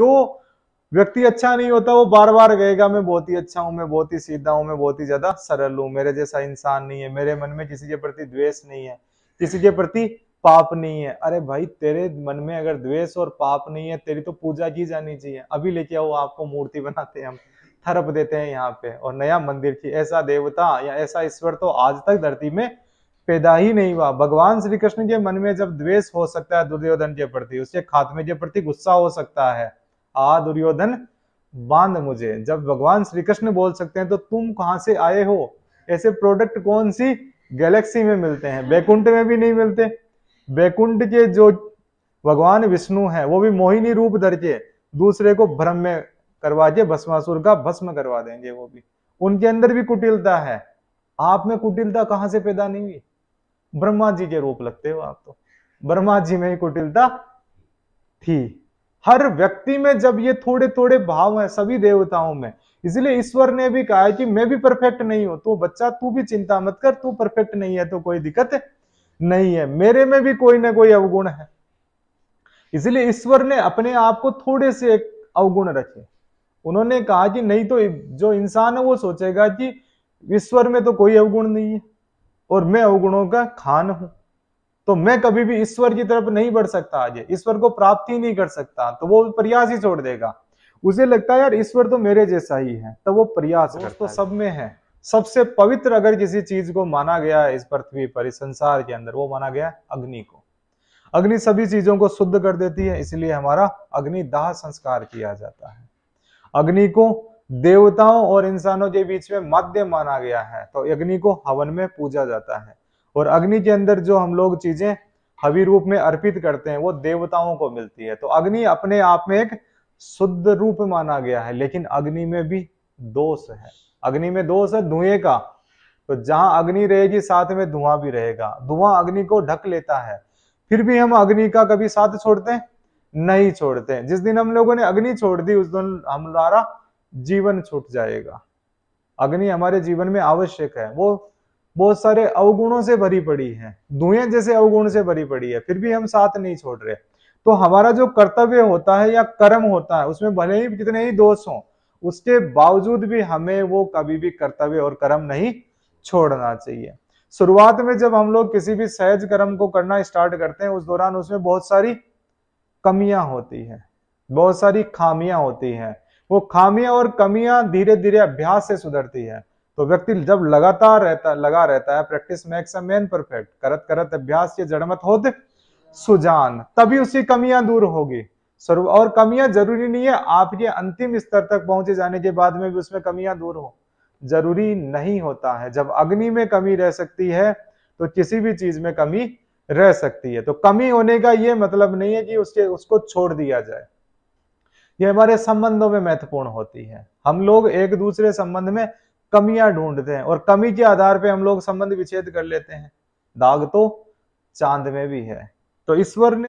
जो व्यक्ति अच्छा नहीं होता वो बार बार कहेगा मैं बहुत ही अच्छा हूं मैं बहुत ही सीधा हूं मैं बहुत ही ज्यादा सरल हूं मेरे जैसा इंसान नहीं है मेरे मन में किसी के प्रति द्वेष नहीं है किसी के प्रति पाप नहीं है अरे भाई तेरे मन में अगर द्वेष और पाप नहीं है तेरी तो पूजा की जानी चाहिए अभी लेके आओ आपको मूर्ति बनाते हैं हम थरप देते हैं यहाँ पे और नया मंदिर की ऐसा देवता या ऐसा ईश्वर तो आज तक धरती में पैदा ही नहीं हुआ भगवान श्री कृष्ण के मन में जब द्वेष हो सकता है दुर्योधन के प्रति उसके खात्मे के प्रति गुस्सा हो सकता है आ दुर्योधन बांध मुझे जब भगवान श्री कृष्ण बोल सकते हैं तो तुम कहां से आए हो ऐसे प्रोडक्ट कौन सी गैलेक्सी में मिलते हैं बैकुंठ में भी नहीं मिलते बैकुंठ के जो भगवान विष्णु है वो भी मोहिनी रूप धर के दूसरे को भ्रम में करवा के भस्मासुर का भस्म करवा देंगे वो भी उनके अंदर भी कुटिलता है आप में कुटिलता कहां से पैदा नहीं हुई ब्रह्मा जी के रूप लगते हो आप तो ब्रह्मा जी में ही कुटिलता थी हर व्यक्ति में जब ये थोड़े थोड़े भाव हैं सभी देवताओं में इसलिए ईश्वर ने भी कहा है कि मैं भी परफेक्ट नहीं हूं तो बच्चा तू भी चिंता मत कर तू परफेक्ट नहीं है तो कोई दिक्कत नहीं है मेरे में भी कोई ना कोई अवगुण है इसलिए ईश्वर ने अपने आप को थोड़े से एक अवगुण रखे उन्होंने कहा कि नहीं तो जो इंसान है वो सोचेगा कि ईश्वर में तो कोई अवगुण नहीं है और मैं अवगुणों का खान हूं तो मैं कभी भी ईश्वर की तरफ नहीं बढ़ सकता आज ईश्वर को प्राप्त ही नहीं कर सकता तो वो प्रयास ही छोड़ देगा उसे लगता है यार ईश्वर तो मेरे जैसा ही है तो वो प्रयास तो सब में है सबसे पवित्र अगर किसी चीज को माना गया है इस पृथ्वी पर इस संसार के अंदर वो माना गया है अग्नि को अग्नि सभी चीजों को शुद्ध कर देती है इसलिए हमारा अग्नि दाह संस्कार किया जाता है अग्नि को देवताओं और इंसानों के बीच में माध्यम माना गया है तो अग्नि को हवन में पूजा जाता है और अग्नि के अंदर जो हम लोग चीजें हवि रूप में अर्पित करते हैं वो देवताओं को मिलती है तो अग्नि अपने आप में एक शुद्ध रूप माना गया है लेकिन अग्नि में भी दोष है अग्नि में दोष है धुएं का तो जहां अग्नि रहेगी साथ में धुआं भी रहेगा धुआं अग्नि को ढक लेता है फिर भी हम अग्नि का कभी साथ छोड़ते हैं नहीं छोड़ते हैं जिस दिन हम लोगों ने अग्नि छोड़ दी उस दिन हमारा जीवन छूट जाएगा अग्नि हमारे जीवन में आवश्यक है वो बहुत सारे अवगुणों से भरी पड़ी है धुएं जैसे अवगुण से भरी पड़ी है फिर भी हम साथ नहीं छोड़ रहे तो हमारा जो कर्तव्य होता है या कर्म होता है उसमें भले ही कितने ही दोष हो उसके बावजूद भी हमें वो कभी भी कर्तव्य और कर्म नहीं छोड़ना चाहिए शुरुआत में जब हम लोग किसी भी सहज कर्म को करना स्टार्ट करते हैं उस दौरान उसमें बहुत सारी कमियां होती है बहुत सारी खामियां होती हैं वो खामियां और कमियां धीरे धीरे अभ्यास से सुधरती है तो व्यक्ति जब लगातार रहता लगा रहता है practice makes a man perfect करत करत अभ्यास ये जड़मत होत सुजान तभी उसकी कमियां दूर होगी सर्व और कमियां जरूरी नहीं है आपके अंतिम स्तर तक पहुंचे जाने के बाद में भी उसमें कमियां दूर हो जरूरी नहीं होता है जब अग्नि में कमी रह सकती है तो किसी भी चीज में कमी रह सकती है तो कमी होने का ये मतलब नहीं है कि उसके उसको छोड़ दिया जाए ये हमारे संबंधों में महत्वपूर्ण होती है हम लोग एक दूसरे संबंध में कमियां ढूंढते हैं और कमी के आधार पर हम लोग संबंध विच्छेद कर लेते हैं दाग तो चांद में भी है तो ईश्वर ने